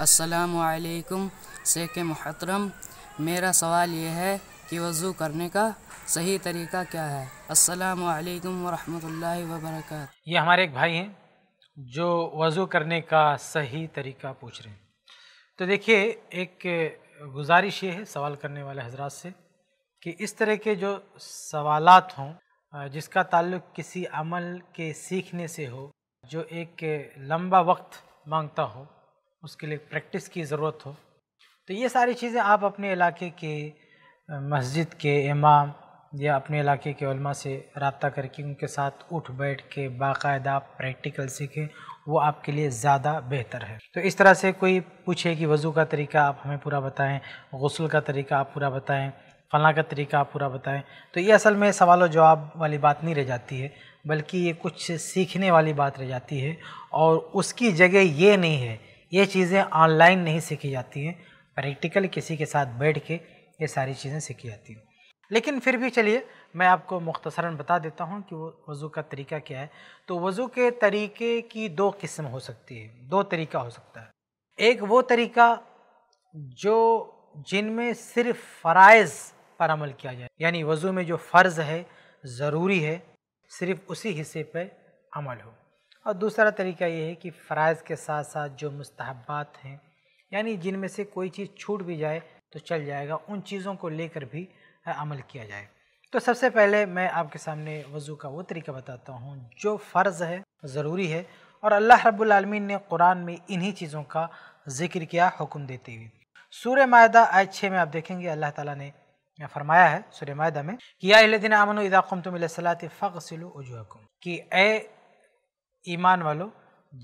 असलकुम शेख महतरम मेरा सवाल ये है कि वज़ू करने का सही तरीका क्या है असलकम वरहमल वबरक ये हमारे एक भाई हैं जो वज़ू करने का सही तरीका पूछ रहे हैं तो देखिए एक गुजारिश ये है सवाल करने वाले हजरात से कि इस तरह के जो सवालात हों जिसका ताल्लुक़ किसी अमल के सीखने से हो जो एक लंबा वक्त मांगता हो उसके लिए प्रैक्टिस की ज़रूरत हो तो ये सारी चीज़ें आप अपने इलाके के मस्जिद के इमाम या अपने इलाके के उलमा से रबता करके उनके साथ उठ बैठ के बाकायदा प्रैक्टिकल सीखें वो आपके लिए ज़्यादा बेहतर है तो इस तरह से कोई पूछे कि वज़ू का तरीका आप हमें पूरा बताएं गसल का तरीका आप पूरा बताएं फ़लाँ का तरीका आप पूरा बताएं तो ये असल में सवाल और जवाब वाली बात नहीं रह जाती है बल्कि ये कुछ सीखने वाली बात रह जाती है और उसकी जगह ये नहीं है ये चीज़ें ऑनलाइन नहीं सीखी जाती हैं प्रैक्टिकल किसी के साथ बैठ के ये सारी चीज़ें सीखी जाती हैं लेकिन फिर भी चलिए मैं आपको मुख्तसरा बता देता हूँ कि वो वज़ू का तरीका क्या है तो वज़ू के तरीके की दो किस्म हो सकती है दो तरीका हो सकता है एक वो तरीका जो जिनमें सिर्फ फ़रज़ पर अमल किया जाए यानी वज़ू में जो फ़र्ज़ है ज़रूरी है सिर्फ उसी हिस्से पर अमल हो और दूसरा तरीका ये है कि फ़राइज़ के साथ साथ जो मुस्तबात हैं यानी जिनमें से कोई चीज़ छूट भी जाए तो चल जाएगा उन चीज़ों को लेकर भी अमल किया जाए तो सबसे पहले मैं आपके सामने वज़ू का वो तरीका बताता हूँ जो फ़र्ज़ है ज़रूरी है और अल्लाह रबालमीन ने कुरान में इन्हीं चीज़ों का जिक्र किया हुक्म देते हुए सूर्य माहा आय छः में आप देखेंगे अल्लाह ताला ने फरमाया है सूर्य माहा में कि यादिन अमन इदाकुम तुम सलात फ़सल कि ए ईमान वालो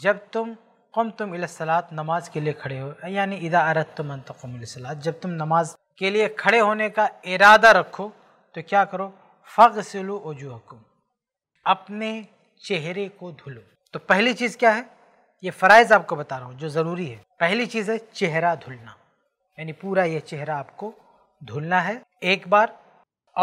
जब तुम कम तुम इलासलात नमाज के लिए खड़े हो यानी इदा अरत तुम तकमसलात जब तुम नमाज के लिए खड़े होने का इरादा रखो तो क्या करो फ़ग सिलो वजूहकुम अपने चेहरे को धुलो तो पहली चीज़ क्या है ये फ़रज़ आपको बता रहा हूँ जो ज़रूरी है पहली चीज़ है चेहरा धुलना यानी पूरा ये चेहरा आपको धुलना है एक बार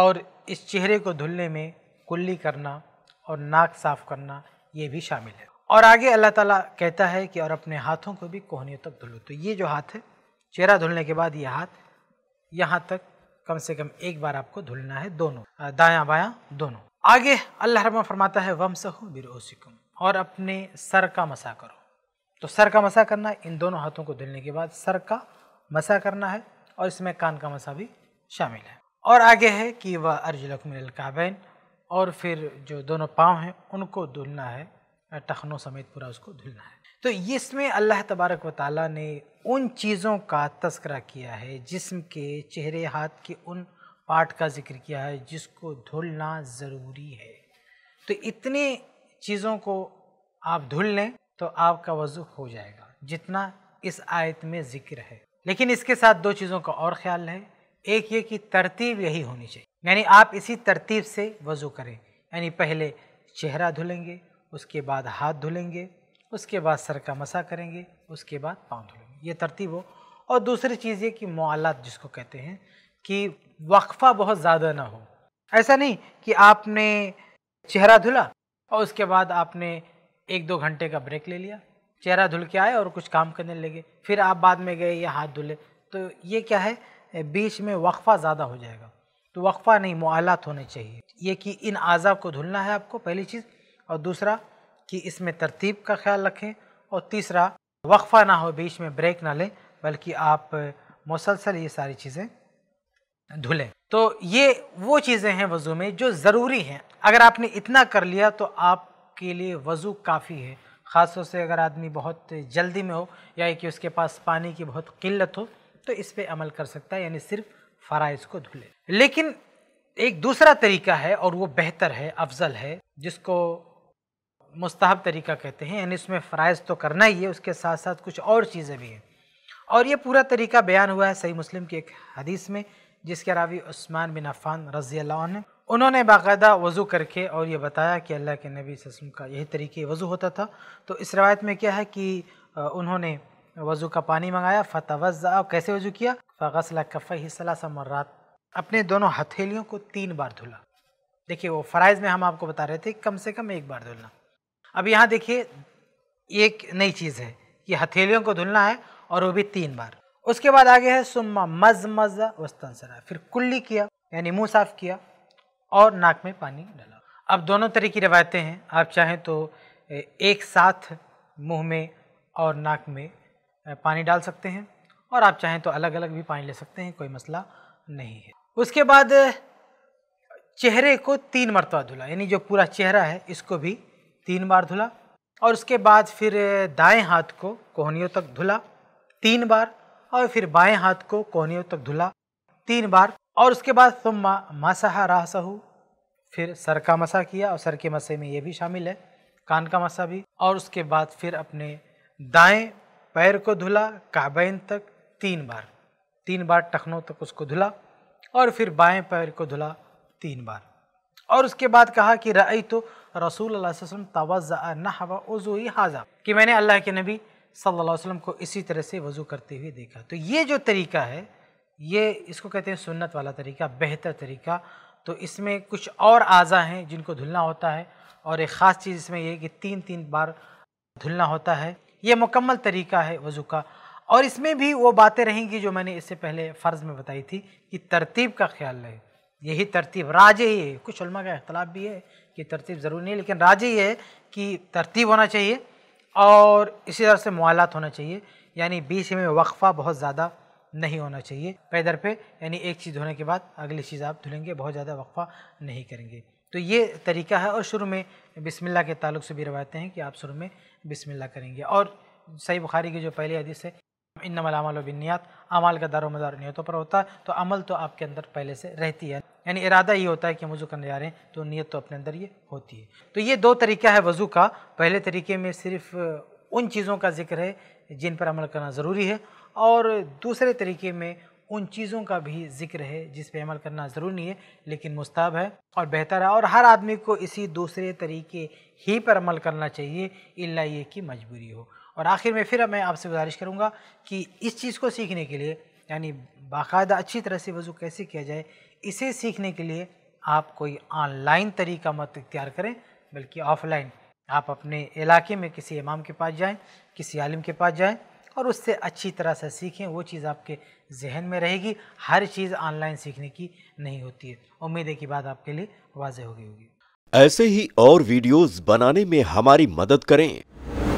और इस चेहरे को धुलने में कुल्ली करना और नाक साफ़ करना ये भी शामिल है और आगे अल्लाह ताला कहता है कि और अपने हाथों को भी कोहनियों तक धुलो तो ये जो हाथ है चेहरा धुलने के बाद ये हाथ यहाँ तक कम से कम एक बार आपको धुलना है दोनों दाया बाया दोनों आगे अल्लाह रमा फरमाता है वम वमसहु बिरोसिकुम और अपने सर का मसा करो तो सर का मसा करना इन दोनों हाथों को धुलने के बाद सर का मसा करना है और इसमें कान का मसा भी शामिल है और आगे है कि वह काबैन और फिर जो दोनों पाँव हैं उनको धुलना है टखनों समेत पूरा उसको धुलना है तो इसमें अल्लाह तबारक व ताली ने उन चीज़ों का तस्करा किया है जिसम के चेहरे हाथ के उन पार्ट का जिक्र किया है जिसको धुलना ज़रूरी है तो इतने चीज़ों को आप धुल लें तो आपका वज़ू हो जाएगा जितना इस आयत में ज़िक्र है लेकिन इसके साथ दो चीज़ों का और ख्याल है एक ये कि तरतीब यही होनी चाहिए यानी आप इसी तरतीब से वज़ू करें यानी पहले चेहरा धुलेंगे उसके बाद हाथ धुलेंगे उसके बाद सर का मसा करेंगे उसके बाद पाँव धुलेंगे ये तरतीब हो और दूसरी चीज़ ये कि मौलात जिसको कहते हैं कि वक्फ़ा बहुत ज़्यादा ना हो ऐसा नहीं कि आपने चेहरा धुला और उसके बाद आपने एक दो घंटे का ब्रेक ले लिया चेहरा धुल के आए और कुछ काम करने लगे फिर आप बाद में गए या हाथ धुले तो ये क्या है बीच में वक्फ़ा ज़्यादा हो जाएगा तो वक्फ़ा नहीं मुआलत होने चाहिए ये कि इन अज़ा को धुलना है आपको पहली चीज़ और दूसरा कि इसमें तरतीब का ख्याल रखें और तीसरा वक्फ़ा ना हो बीच में ब्रेक ना लें बल्कि आप मुसलसल ये सारी चीज़ें धुलें तो ये वो चीज़ें हैं वज़ू में जो ज़रूरी हैं अगर आपने इतना कर लिया तो आपके लिए वज़ू काफ़ी है तौर से अगर आदमी बहुत जल्दी में हो या कि उसके पास पानी की बहुत किल्लत हो तो इस पर अमल कर सकता है यानी सिर्फ फ़राइज को धुले लेकिन एक दूसरा तरीका है और वो बेहतर है अफजल है जिसको मुस्ताहब तरीका कहते हैं यानी इसमें फ़राइज़ तो करना ही है उसके साथ साथ कुछ और चीज़ें भी हैं और ये पूरा तरीका बयान हुआ है सही मुस्लिम की एक हदीस में जिसके रावी उस्मान बिन अफ़ान रज़ी ने उन्होंने बाकायदा वज़ू करके और ये बताया कि अल्लाह के नबी वसम का यही तरीके वज़ू होता था तो इस रवायत में क्या है कि उन्होंने वज़ू का पानी मंगाया फ़तवज़ कैसे वज़ू किया फ़सल कफ़ही सलासा मर्रात अपने दोनों हथेलियों को तीन बार धुला देखिए वो फ़रज़ में हम आपको बता रहे थे कम से कम एक बार धुलना अब यहाँ देखिए एक नई चीज़ है ये हथेलियों को धुलना है और वो भी तीन बार उसके बाद आगे है सुम्मा मज मज सरा फिर कुल्ली किया यानी मुंह साफ किया और नाक में पानी डाला अब दोनों तरह की रवायतें हैं आप चाहें तो एक साथ मुंह में और नाक में पानी डाल सकते हैं और आप चाहें तो अलग अलग भी पानी ले सकते हैं कोई मसला नहीं है उसके बाद चेहरे को तीन मरतबा तो धुला यानी जो पूरा चेहरा है इसको भी तीन बार धुला और उसके बाद फिर दाएं हाथ को कोहनियों तक धुला तीन बार और फिर बाएं हाथ को कोहनियों तक धुला तीन बार और उसके बाद तुम राह सहु फिर सर का मसा किया और सर के मसे में ये भी शामिल है कान का मसा भी और उसके बाद फिर अपने दाएं पैर को धुला काबैन तक तीन बार तीन बार टखनों तक उसको धुला और फिर बाएं पैर को धुला तीन बार और उसके बाद कहा कि रई तो रसूल वसम तवज़ा नहवा वज़ू हाजा कि मैंने अल्लाह के नबी सल्लल्लाहु अलैहि वसल्लम को इसी तरह से वज़ू करते हुए देखा तो ये जो तरीका है ये इसको कहते हैं सुन्नत वाला तरीका बेहतर तरीका तो इसमें कुछ और अज़ा हैं जिनको धुलना होता है और एक ख़ास चीज़ इसमें यह कि तीन तीन बार धुलना होता है ये मुकम्मल तरीका है वज़ू का और इसमें भी वो बातें रहेंगी जो मैंने इससे पहले फ़र्ज़ में बताई थी कि तरतीब का ख्याल रहे यही तरतीब राज ही है कुछ उलमा का अख्तलाफ भी है कि तरतीब ज़रूरी नहीं लेकिन राज ही है कि तरतीब होना चाहिए और इसी तरह से मुआलत होना चाहिए यानी बीच में वक्फ़ा बहुत ज़्यादा नहीं होना चाहिए पैदर पे यानी एक चीज़ धोने के बाद अगली चीज़ आप धुलेंगे बहुत ज़्यादा वक्फ़ा नहीं करेंगे तो ये तरीका है और शुरू में बिसमिल्ला के ताल्लुक से भी रवायतें हैं कि आप शुरू में बिसमिल्ला करेंगे और सही बुखारी की जो पहली हदीस है इनमलामलबिनियात अमल का दारो मदार नीयतों पर होता है तो अमल तो आपके अंदर पहले से रहती है यानी इरादा ये होता है कि हम वज़ू करने जा रहे हैं तो नीयत तो अपने अंदर ये होती है तो ये दो तरीका है वज़ू का पहले तरीके में सिर्फ उन चीज़ों का जिक्र है जिन पर अमल करना ज़रूरी है और दूसरे तरीके में उन चीज़ों का भी जिक्र है जिस पर अमल करना ज़रूरी नहीं है लेकिन मुस्ताब है और बेहतर है और हर आदमी को इसी दूसरे तरीके ही पर अमल करना चाहिए इल्ला ये कि मजबूरी हो और आखिर में फिर मैं आपसे गुजारिश करूँगा कि इस चीज़ को सीखने के लिए यानी बाकायदा अच्छी तरह से वज़ू कैसे किया जाए इसे सीखने के लिए आप कोई ऑनलाइन तरीका मत इख्तियार करें बल्कि ऑफलाइन आप अपने इलाके में किसी इमाम के पास जाएं किसी आलिम के पास जाएं और उससे अच्छी तरह से सीखें वो चीज़ आपके जहन में रहेगी हर चीज़ ऑनलाइन सीखने की नहीं होती है उम्मीद है कि बात आपके लिए वाजह हो गई होगी ऐसे ही और वीडियोस बनाने में हमारी मदद करें